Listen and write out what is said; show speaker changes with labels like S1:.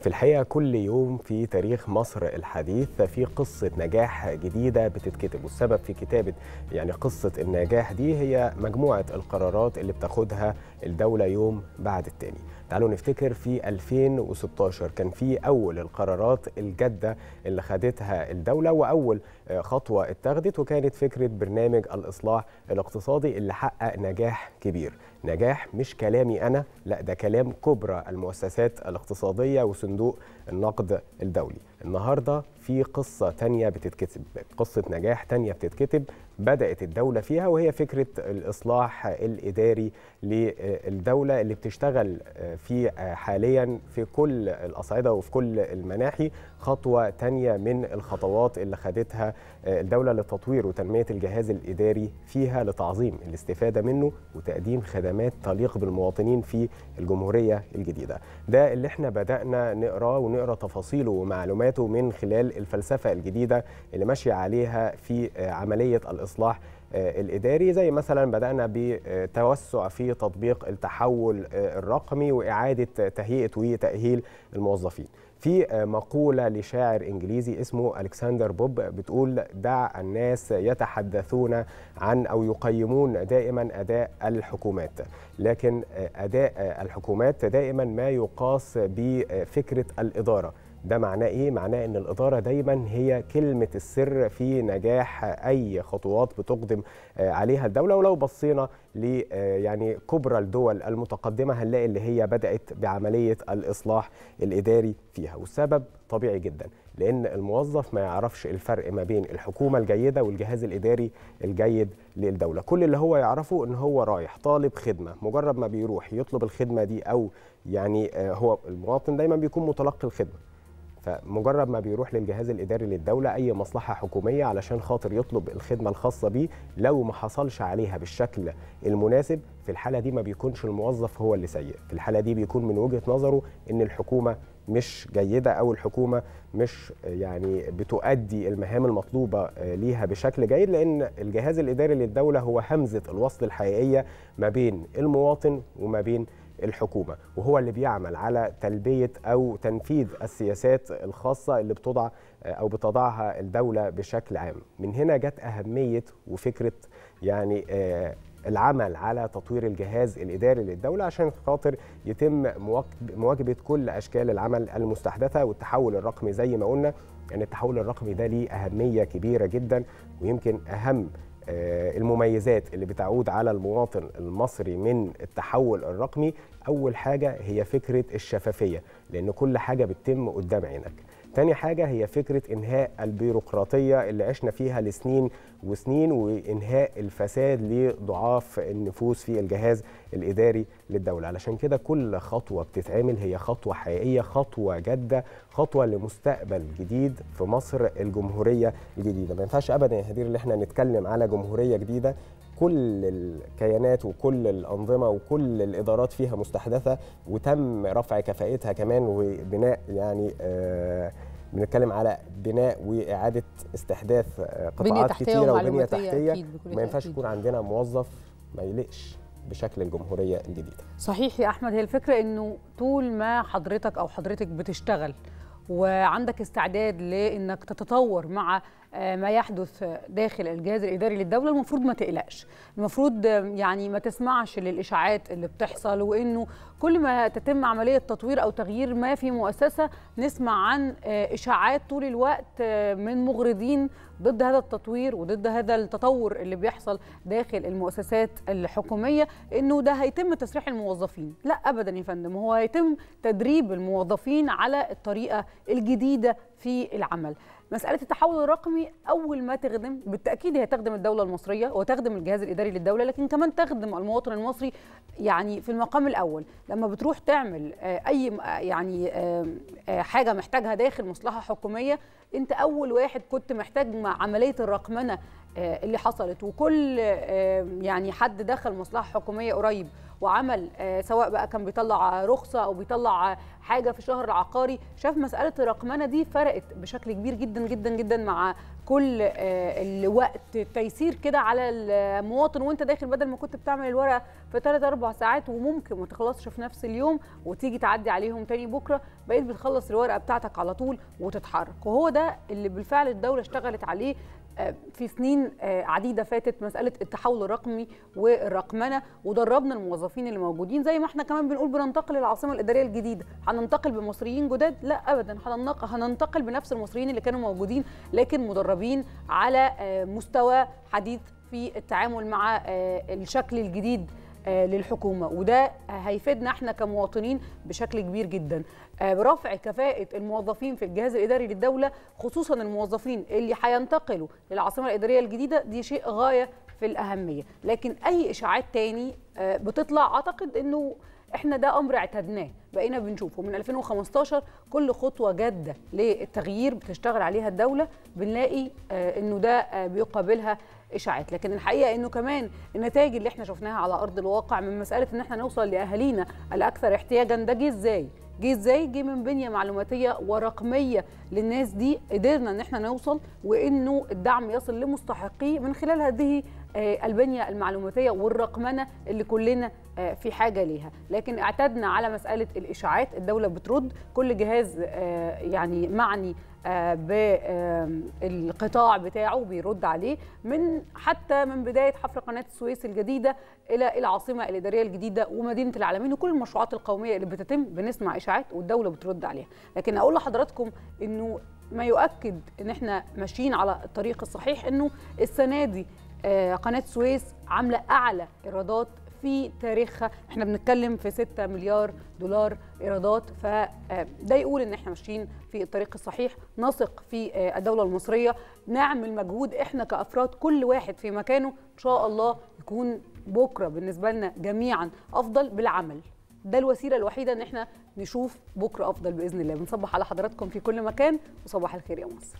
S1: في الحقيقة كل يوم في تاريخ مصر الحديث في قصة نجاح جديدة بتتكتب والسبب في كتابة يعني قصة النجاح دي هي مجموعة القرارات اللي بتاخدها الدولة يوم بعد التاني تعالوا نفتكر في 2016 كان في أول القرارات الجادة اللي خدتها الدولة وأول خطوة اتخذت وكانت فكرة برنامج الإصلاح الاقتصادي اللي حقق نجاح كبير نجاح مش كلامي أنا لا ده كلام كبرى المؤسسات الاقتصادية وصندوق النقد الدولي النهاردة في قصة تانية بتتكتب قصة نجاح تانية بتتكتب بدأت الدولة فيها وهي فكرة الإصلاح الإداري للدولة اللي بتشتغل آه، في آه، حاليا في كل الأصعدة وفي كل المناحي خطوة تانية من الخطوات اللي خدتها آه، الدولة لتطوير وتنمية الجهاز الإداري فيها لتعظيم الاستفادة منه وتقديم خدمات خدمات تليق بالمواطنين في الجمهورية الجديدة ده اللي احنا بدأنا نقراه ونقرا تفاصيله ومعلوماته من خلال الفلسفة الجديدة اللي ماشية عليها في آه، عملية الإصلاح آه، الإداري زي مثلا بدأنا بتوسع في تطبيق التحول آه، الرقمي وإعادة تهيئة وتأهيل الموظفين في آه، مقولة لشاعر إنجليزي اسمه ألكسندر بوب بتقول دع الناس يتحدثون عن أو يقيمون دائما أداء الحكومات لكن آه، أداء آه، الحكومات دائما ما يقاس بفكرة الإدارة ده معناه ايه معناه ان الاداره دايما هي كلمه السر في نجاح اي خطوات بتقدم آه، عليها الدوله ولو بصينا ل آه، يعني كبرى الدول المتقدمه هنلاقي اللي هي بدات بعمليه الاصلاح الاداري فيها والسبب طبيعي جدا لان الموظف ما يعرفش الفرق ما بين الحكومه الجيده والجهاز الاداري الجيد للدوله كل اللي هو يعرفه ان هو رايح طالب خدمه مجرد ما بيروح يطلب الخدمه دي او يعني آه، هو المواطن دايما بيكون متلقي الخدمه فمجرد ما بيروح للجهاز الاداري للدوله اي مصلحه حكوميه علشان خاطر يطلب الخدمه الخاصه بيه لو ما حصلش عليها بالشكل المناسب في الحاله دي ما بيكونش الموظف هو اللي سيء في الحاله دي بيكون من وجهه نظره ان الحكومه مش جيده او الحكومه مش يعني بتؤدي المهام المطلوبه ليها بشكل جيد لان الجهاز الاداري للدوله هو همزه الوصل الحقيقيه ما بين المواطن وما بين الحكومه وهو اللي بيعمل على تلبيه او تنفيذ السياسات الخاصه اللي بتضع آه، او بتضعها الدوله بشكل عام من هنا جت اهميه وفكره يعني آه، العمل على تطوير الجهاز الاداري للدوله عشان خاطر يتم مواكبه كل اشكال العمل المستحدثه والتحول الرقمي زي ما قلنا ان يعني التحول الرقمي ده ليه اهميه كبيره جدا ويمكن اهم آه، المميزات اللي بتعود على المواطن المصري من التحول الرقمي اول حاجه هي فكره الشفافيه لان كل حاجه بتتم قدام عينك تاني حاجة هي فكرة إنهاء البيروقراطية اللي عشنا فيها لسنين وسنين وإنهاء الفساد لضعاف النفوس في الجهاز الإداري للدولة علشان كده كل خطوة بتتعمل هي خطوة حقيقية خطوة جادة خطوه لمستقبل جديد في مصر الجمهوريه الجديده ما ينفعش ابدا يا هدير ان احنا نتكلم على جمهوريه جديده كل الكيانات وكل الأنظمة وكل الإدارات فيها مستحدثة وتم رفع كفاءتها كمان وبناء يعني آه بنتكلم على بناء واعاده استحداث آه، قطاعات كتيره وبنيه تحتيه ما ينفعش يكون عندنا موظف ما يلقش بشكل الجمهوريه الجديده.
S2: صحيح يا احمد هي الفكره انه طول ما حضرتك او حضرتك بتشتغل وعندك استعداد لانك تتطور مع آه، ما يحدث داخل الجهاز الاداري للدوله المفروض ما تقلقش المفروض آه، يعني ما تسمعش للاشاعات اللي بتحصل وانه كل ما تتم عمليه تطوير او تغيير ما في مؤسسه نسمع عن آه، اشاعات طول الوقت من مغرضين ضد هذا التطوير وضد هذا التطور اللي بيحصل داخل المؤسسات الحكوميه انه ده هيتم تسريح الموظفين لا ابدا يا فندم هو هيتم تدريب الموظفين على الطريقه الجديده في العمل مساله التحول الرقمي اول ما تخدم بالتاكيد هي تخدم الدوله المصريه وتخدم الجهاز الاداري للدوله لكن كمان تخدم المواطن المصري يعني في المقام الاول لما بتروح تعمل آه، اي آه، يعني آه، حاجه محتاجها داخل مصلحه حكوميه انت اول واحد كنت محتاج مع عمليه الرقمنه آه، اللي حصلت وكل يعني حد دخل مصلحه حكوميه قريب وعمل آه، سواء بقى كان بيطلع رخصه او بيطلع حاجه في الشهر العقاري شاف مساله الرقمنه دي فرقت بشكل كبير جدا جدا جدا مع كل آه، الوقت تيسير كده على المواطن وانت داخل بدل ما كنت بتعمل الورقه في 3 4 ساعات وممكن ما تخلصش في نفس اليوم وتيجي تعدي عليهم تاني بكره بقيت بتخلص الورقه بتاعتك على طول وتتحرك وهو ده اللي بالفعل الدوله اشتغلت عليه آه، في سنين آه، عديده فاتت مساله التحول الرقمي والرقمنه ودربنا الموظفين اللي موجودين زي ما احنا كمان بنقول بننتقل للعاصمه الاداريه الجديده هننتقل بمصريين جداد لا ابدا هننتقل بنفس المصريين اللي كانوا موجودين لكن مدربين مدربين على آه، مستوى حديث في التعامل مع آه، الشكل الجديد آه، للحكومة وده هيفيدنا احنا كمواطنين بشكل كبير جدا برفع كفاءة الموظفين في الجهاز الإداري للدولة خصوصا الموظفين اللي هينتقلوا للعاصمة الإدارية الجديدة دي شيء غاية في الأهمية لكن أي إشاعات تاني بتطلع أعتقد أنه احنا ده امر اعتدناه بقينا بنشوفه من 2015 كل خطوه جاده للتغيير بتشتغل عليها الدوله بنلاقي آه، انه ده آه، بيقابلها اشاعات لكن الحقيقه انه كمان النتائج اللي احنا شفناها على ارض الواقع من مساله ان احنا نوصل لاهالينا الاكثر احتياجا ده جه ازاي جه ازاي جه من بنيه معلوماتيه ورقميه للناس دي قدرنا ان احنا نوصل وانه الدعم يصل لمستحقيه من خلال هذه آه، البنيه المعلوماتيه والرقمنه اللي كلنا آه، في حاجه ليها لكن اعتدنا على مساله الاشاعات الدوله بترد كل جهاز آه، يعني معني بالقطاع بتاعه بيرد عليه من حتى من بدايه حفر قناه السويس الجديده الى العاصمه الاداريه الجديده ومدينه العالمين وكل المشروعات القوميه اللي بتتم بنسمع اشاعات والدوله بترد عليها لكن اقول لحضراتكم انه ما يؤكد ان احنا ماشيين على الطريق الصحيح انه السنه دي آه، قناه سويس عامله اعلى ايرادات في تاريخها احنا بنتكلم في 6 مليار دولار ايرادات فده آه، يقول ان احنا ماشيين في الطريق الصحيح نثق في آه، الدوله المصريه نعمل مجهود احنا كافراد كل واحد في مكانه ان شاء الله يكون بكره بالنسبه لنا جميعا افضل بالعمل ده الوسيله الوحيده ان احنا نشوف بكره افضل باذن الله بنصبح على حضراتكم في كل مكان وصباح الخير يا مصر